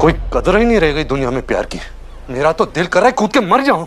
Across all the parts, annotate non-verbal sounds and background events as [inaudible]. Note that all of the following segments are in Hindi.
कोई कदर ही नहीं रह गई दुनिया में प्यार की मेरा तो दिल कर रहा है कूद के मर जाऊं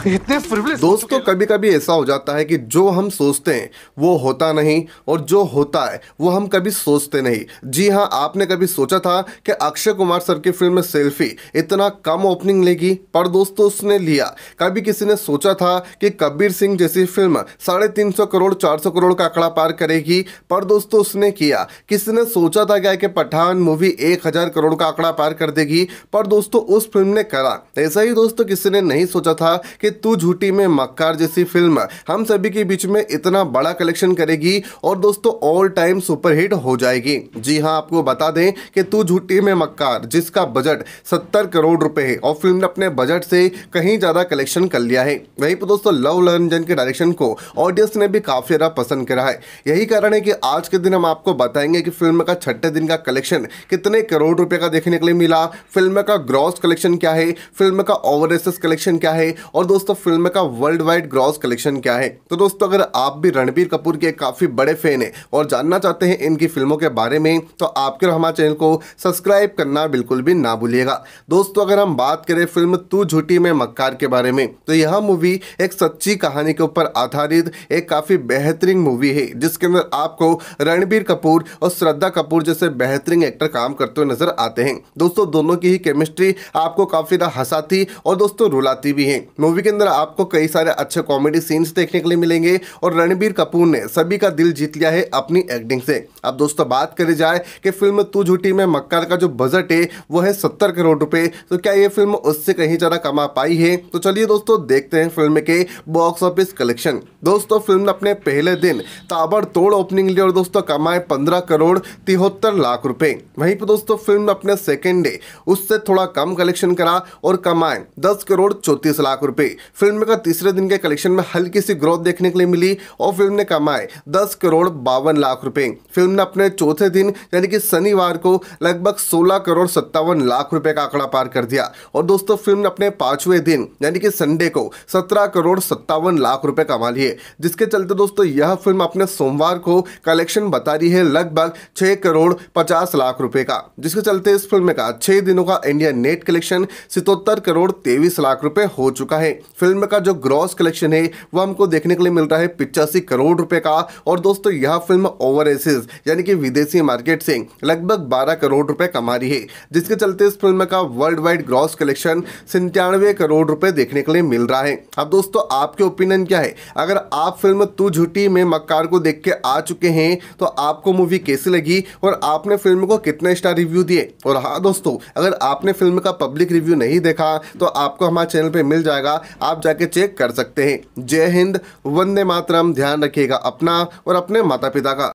[laughs] इतने दोस्तों कभी कभी ऐसा हो जाता है कि जो हम सोचते हैं वो होता नहीं और जो होता है वो हम कभी सोचते नहीं जी हाँ आपने कभी सोचा था कि अक्षय कुमार सर की फिल्म सेल्फी इतना कम ओपनिंग लेगी पर दोस्तों उसने लिया कभी किसी ने सोचा था कि कबीर सिंह जैसी फिल्म साढ़े तीन सौ करोड़ चार सौ करोड़ का आंकड़ा पार करेगी पर दोस्तों उसने किया किसी ने सोचा था क्या कि पठान मूवी एक हजार करोड़ का आंकड़ा पार कर देगी पर दोस्तों उस फिल्म ने करा ऐसा ही दोस्तों किसी ने नहीं सोचा था कि कि तू झूठी में मक्कार जैसी फिल्म हम सभी के बीच में इतना बड़ा कलेक्शन करेगी और दोस्तों ऑल टाइम सुपरहिट हो जाएगी जी हाँ आपको बता दें कि तू झूठी में मक्कार जिसका बजट सत्तर करोड़ रुपए है और फिल्म ने अपने बजट से कहीं ज़्यादा कलेक्शन कर लिया है वही पर दोस्तों लव रंजन के डायरेक्शन को ऑडियंस ने भी काफ़ी ज़्यादा पसंद करा है यही कारण है कि आज के दिन हम आपको बताएंगे कि फिल्म का छठे दिन का कलेक्शन कितने करोड़ रुपए का देखने के लिए मिला फिल्म का ग्रॉस कलेक्शन क्या है फिल्म का ओवर कलेक्शन क्या है और दोस्तों दोस्तों फिल्म का वर्ल्ड वाइड ग्रॉस कलेक्शन क्या है तो दोस्तों अगर आप भी रणबीर कपूर के काफी बड़े फैन हैं और जानना चाहते हैं इनकी फिल्मों के बारे में तो आपके और हमारे चैनल को सब्सक्राइब करना बिल्कुल भी ना भूलिएगा दोस्तों अगर हम बात करें फिल्म तू झूठी में मक्कार के बारे में तो यह मूवी एक सच्ची कहानी के ऊपर आधारित एक काफी बेहतरीन मूवी है जिसके अंदर आपको रणबीर कपूर और श्रद्धा कपूर जैसे बेहतरीन एक्टर काम करते हुए नजर आते हैं दोस्तों दोनों की ही केमिस्ट्री आपको काफी हंसाती और दोस्तों रुलाती भी है मूवी के के अंदर आपको कई सारे अच्छे कॉमेडी सीन्स देखने के लिए मिलेंगे और रणबीर कपूर ने सभी का दिल जीत लिया है अपनी एक्टिंग से अब दोस्तों बात करी जाए कि फिल्म तू झूठी में मक्कार का जो बजट है वो है सत्तर करोड़ रुपए तो क्या ये फिल्म उससे कहीं ज़्यादा कमा पाई है तो चलिए दोस्तों देखते हैं फिल्म के बॉक्स ऑफिस कलेक्शन दोस्तों फिल्म ने अपने पहले दिन ताबड़तोड़ ओपनिंग लिया और दोस्तों कमाए पंद्रह करोड़ तिहत्तर लाख रुपए वहीं पर दोस्तों फिल्म ने अपने सेकेंड डे उससे थोड़ा कम कलेक्शन करा और कमाए दस करोड़ चौंतीस लाख रुपए फिल्म का तीसरे दिन के कलेक्शन में हल्की सी ग्रोथ देखने के लिए मिली और फिल्म ने कमाए दस करोड़ बावन लाख रुपए फिल्म ने अपने चौथे दिन यानी कि शनिवार को लगभग सोलह करोड़ सत्तावन लाख रुपए का आंकड़ा पार कर दिया और दोस्तों फिल्म ने अपने पांचवे दिन यानी कि संडे को सत्रह करोड़ सत्तावन लाख रुपए कमा लिए जिसके चलते दोस्तों यह फिल्म अपने सोमवार को कलेक्शन बता रही है लगभग छह करोड़ पचास लाख रुपए का जिसके चलते इस फिल्म का छह दिनों का इंडिया नेट कलेक्शन सितोत्तर करोड़ तेईस लाख रुपए हो चुका है फिल्म का जो ग्रॉस कलेक्शन है वह हमको देखने के लिए मिल रहा है पिचासी करोड़ रुपए का और दोस्तों यह फिल्म ओवरसीज यानी कि विदेशी मार्केट से लगभग बारह करोड़ रुपए कमा रही है जिसके चलते इस फिल्म का वर्ल्ड वाइड ग्रॉस कलेक्शन सन्तानवे करोड़ रुपए देखने के लिए मिल रहा है अब दोस्तों आपके ओपिनियन क्या है अगर आप फिल्म तू झूठी में मक्कार को देख के आ चुके हैं तो आपको मूवी कैसी लगी और आपने फिल्म को कितने स्टार रिव्यू दिए और हाँ दोस्तों अगर आपने फिल्म का पब्लिक रिव्यू नहीं देखा तो आपको हमारे चैनल पर मिल जाएगा आप जाके चेक कर सकते हैं जय हिंद वंदे मातरम ध्यान रखिएगा अपना और अपने माता पिता का